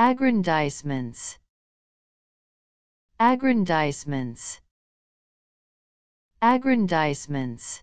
Aggrandizements Aggrandizements Aggrandizements